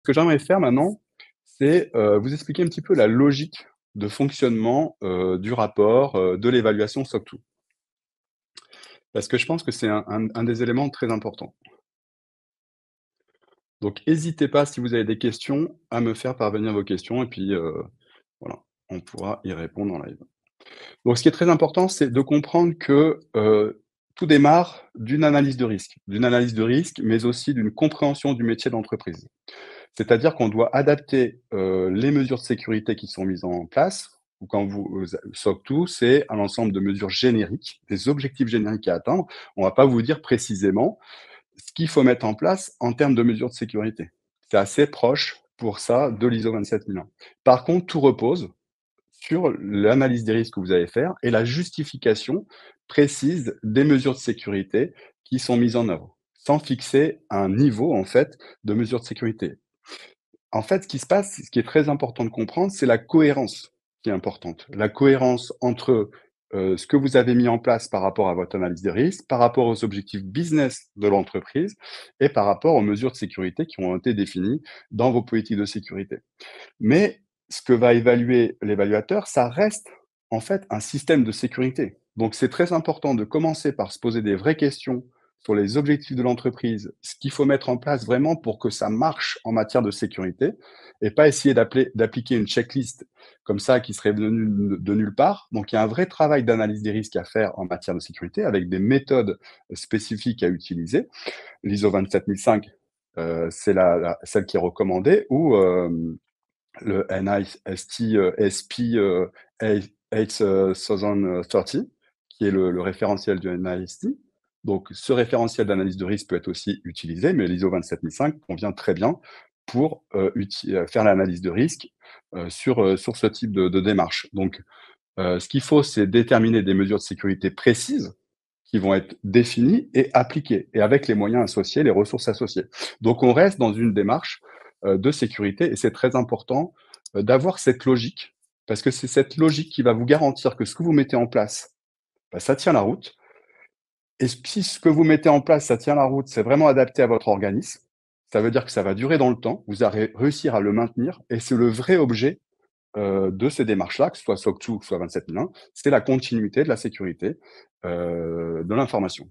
Ce que j'aimerais faire maintenant, c'est euh, vous expliquer un petit peu la logique de fonctionnement euh, du rapport euh, de l'évaluation SOC Parce que je pense que c'est un, des éléments très importants. Donc, n'hésitez pas, si vous avez des questions, à me faire parvenir vos questions et puis, voilà, on pourra y répondre en live. Donc, ce qui est très important, c'est de comprendre que tout démarre d'une analyse de risque, d'une analyse de risque, mais aussi d'une compréhension du métier d'entreprise. C'est-à-dire qu'on doit adapter euh, les mesures de sécurité qui sont mises en place, ou quand vous euh, SOC tout, c'est un ensemble de mesures génériques, des objectifs génériques à atteindre. On ne va pas vous dire précisément ce qu'il faut mettre en place en termes de mesures de sécurité. C'est assez proche pour ça de l'ISO 27001. Par contre, tout repose sur l'analyse des risques que vous allez faire et la justification précise des mesures de sécurité qui sont mises en œuvre, sans fixer un niveau en fait de mesures de sécurité. En fait, ce qui se passe, ce qui est très important de comprendre, c'est la cohérence qui est importante. La cohérence entre euh, ce que vous avez mis en place par rapport à votre analyse des risques, par rapport aux objectifs business de l'entreprise et par rapport aux mesures de sécurité qui ont été définies dans vos politiques de sécurité. Mais ce que va évaluer l'évaluateur, ça reste en fait un système de sécurité. Donc c'est très important de commencer par se poser des vraies questions sur les objectifs de l'entreprise, ce qu'il faut mettre en place vraiment pour que ça marche en matière de sécurité, et pas essayer d'appliquer une checklist comme ça qui serait venue de nulle part. Donc il y a un vrai travail d'analyse des risques à faire en matière de sécurité avec des méthodes spécifiques à utiliser. L'ISO 27005, euh, c'est la, celle qui est recommandée, ou euh, le NIST SP 8030, qui est le référentiel du NIST donc, ce référentiel d'analyse de risque peut être aussi utilisé, mais l'ISO 27005 convient très bien pour euh, euh, faire l'analyse de risque euh, sur, sur ce type de, démarche. Donc, ce qu'il faut, c'est déterminer des mesures de sécurité précises qui vont être définies et appliquées, et avec les moyens associés, les ressources associées. Donc, on reste dans une démarche de sécurité, et c'est très important d'avoir cette logique, parce que c'est cette logique qui va vous garantir que ce que vous mettez en place, bah, ça tient la route, et si ce que vous mettez en place, ça tient la route, c'est vraiment adapté à votre organisme, ça veut dire que ça va durer dans le temps, vous allez réussir à le maintenir, et c'est le vrai objet euh, de ces démarches-là, que ce soit SOC 2, que ce soit 27001, c'est la continuité de la sécurité euh, de l'information.